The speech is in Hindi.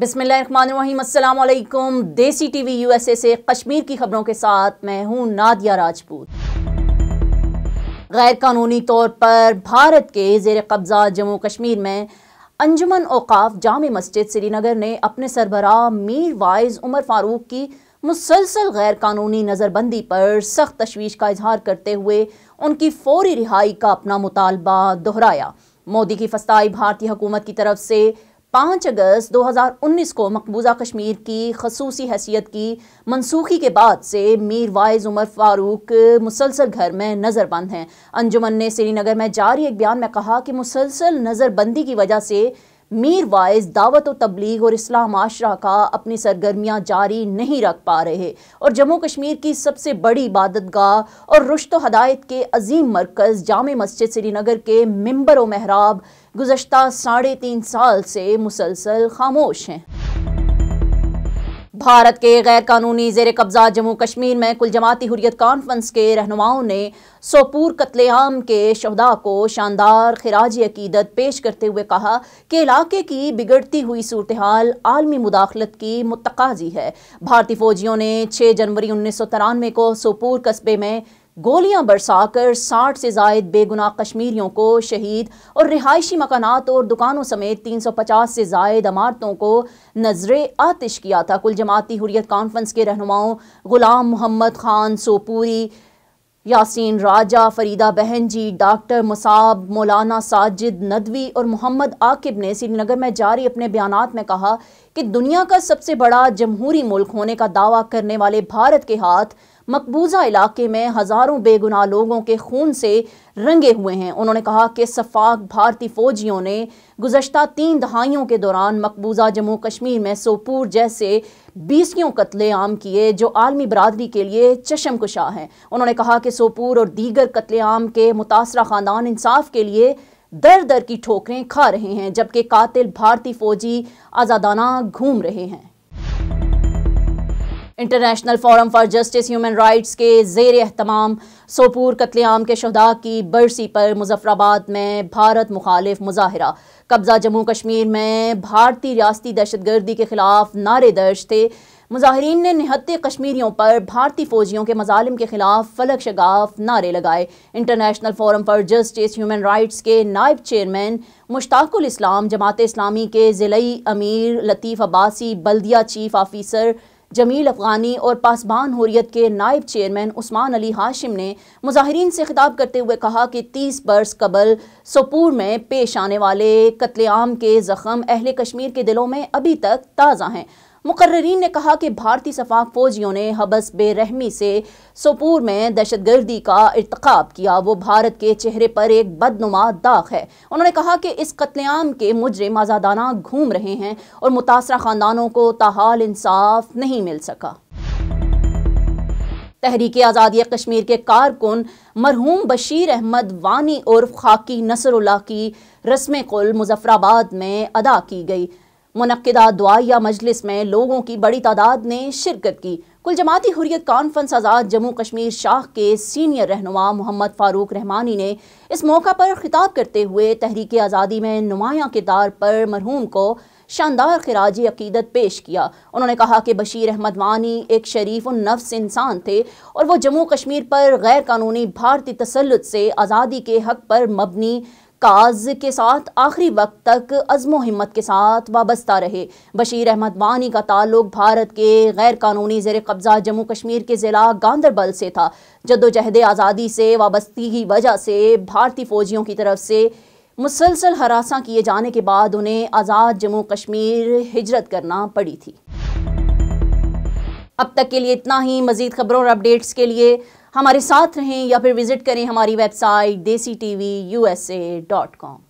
बिसमीम देसी टीवी यूएसए से कश्मीर की खबरों के साथ मैं हूं नादिया राजपूत गैर कानूनी तौर पर भारत के जेर कब्जा जम्मू कश्मीर में अंजुमन औकाफ जामे मस्जिद श्रीनगर ने अपने सरबरा मीर वाइज उमर फारूक की मुसलसल गैर कानूनी नज़रबंदी पर सख्त तशवीश का इजहार करते हुए उनकी फौरी रिहाई का अपना मुतालबा दोहराया मोदी की फस्ताई भारतीय हुकूमत की तरफ से पाँच अगस्त 2019 को मकबूजा कश्मीर की खसूसी हैसियत की मनसूखी के बाद से मीर वाइज उमर फारूक मुसलसल घर में नज़रबंद हैं अंजुमन ने श्रीनगर में जारी एक बयान में कहा कि मुसलसल नज़रबंदी की वजह से मीर वाइज दावत व तबलीग और इस्लाम आशरा का अपनी सरगर्मियाँ जारी नहीं रख पा रहे और जम्मू कश्मीर की सबसे बड़ी इबादत गाह और रुशत हदायत के अजीम मरकज़ जाम मस्जिद श्रीनगर के मम्बर व महराब गुजशत साढ़े तीन साल से मुसलसल खामोश हैं भारत के गैर कानूनी जेर कब्जा जम्मू कश्मीर में कुल जमाती हुरियत कॉन्फ्रेंस के रहनुमाओं ने सोपूर कत्लेआम के शहदा को शानदार खराज अकीदत पेश करते हुए कहा कि इलाके की बिगड़ती हुई सूरत हाल आलमी मुदाखलत की मुतकाजी है भारतीय फौजियों ने छः जनवरी उन्नीस सौ तिरानवे को सोपूर कस्बे में गोलियां बरसाकर साठ से जायद बेगुनाह कश्मीरियों को शहीद और रिहायशी मकानात और दुकानों समेत तीन सौ पचास से जायद अमारतों को नजर आतिश किया था कुल जमाती हुरियत कॉन्फ्रेंस के रहनुमाओं गुलाम मोहम्मद खान सोपूरी यासीन राजा फरीदा बहन जी डॉक्टर मुसाब मौलाना साजिद नदवी और मोहम्मद आकिब ने श्रीनगर में जारी अपने बयान में कहा कि दुनिया का सबसे बड़ा जमहूरी मुल्क होने का दावा करने वाले भारत के हाथ मकबूजा इलाके में हज़ारों बेगुनाह लोगों के खून से रंगे हुए हैं उन्होंने कहा कि सफाक भारतीय फ़ौजियों ने गुजशत तीन दहाइयों के दौरान मकबूजा जम्मू कश्मीर में सोपूर जैसे बीसियों कत्ले आम किए जो आलमी बरदरी के लिए चशम कुशा हैं उन्होंने कहा कि सोपूर और दीगर कत्ले आम के मुतासर ख़ानदान इंसाफ के लिए दर दर की ठोकरें खा रहे हैं जबकि कातिल भारतीय फ़ौजी आज़ादाना घूम रहे हैं international forum for justice human rights के जेर अहतमाम सोपूर कत्लेआम के शहदा की बरसी पर मुजफ्फराबाद में भारत मुखालिफ मुजाहरा कब्जा जम्मू कश्मीर में भारतीय रियासती दहशतगर्दी के खिलाफ नारे दर्ज थे मुजाहरीन ने निहत्ते कश्मीरियों पर भारतीय फौजियों के मजालिम के खिलाफ फलक शगाफ नारे लगाए international forum for justice human rights के नायब चेयरमैन मुश्ताकुल इस्लाम जमात इस्लामी के ज़िलई अमीर लतीफ़ अब्बासी बल्दिया चीफ ऑफिसर जमील अफगानी और पासबान हुरियत के नायब चेयरमैन उस्मान अली हाशिम ने मुजाहरीन से खिताब करते हुए कहा कि तीस बरस कबल सोपूर में पेश आने वाले कतलेआम के जख्म अहल कश्मीर के दिलों में अभी तक ताज़ा हैं मुकर्रीन ने कहा कि भारतीय सफा फौजियों ने हबस बेरहमी से सोपूर में दहशत गर्दी का इरतकब किया वो भारत के चेहरे पर एक बदनुमा दाग है उन्होंने कहा कि इस कत्लेआम के मुजरे मजादाना घूम रहे हैं और मुतासर ख़ानदानों को ताहाल इंसाफ नहीं मिल सका तहरीक आज़ादी कश्मीर के कारकुन मरहूम बशीर अहमद वानी उर्फ खाकी नसरुल्ला की रस्म कुल मुजफ्फराबाद में अदा की गई मुनदा दुआया मजलिस में लोगों की बड़ी तादाद ने शिरकत की कुल जमाती हुरियत कॉन्फ्रेंस आज़ाद जम्मू कश्मीर शाह के सीनियर रहनुमा मोहम्मद फ़ारूक रहमानी ने इस मौका पर खिताब करते हुए तहरीक आज़ादी में नुमाया किरदार पर मरहूम को शानदार खराज अकीदत पेश किया उन्होंने कहा कि बशीर अहमद वानी एक शरीफ और नफ्स इंसान थे और वो जम्मू कश्मीर पर गैर कानूनी भारतीय तसलुत से आज़ादी के हक पर मबनी काज के साथ आखिरी वक्त तक अजमो हिम्मत के साथ वाबस्ता रहे बशीर अहमद वानी का ताल्लुक भारत के गैर कानूनी जेर कब्ज़ा जम्मू कश्मीर के ज़िला गांधरबल से था जदोजहद आज़ादी से वाबस्ती की वजह से भारतीय फ़ौजियों की तरफ से मुसलसल हरासा किए जाने के बाद उन्हें आज़ाद जम्मू कश्मीर हिजरत करना पड़ी थी अब तक के लिए इतना ही मज़ीद खबरों और अपडेट्स के लिए हमारे साथ रहें या फिर विज़िट करें हमारी website Desi T V U S A dot com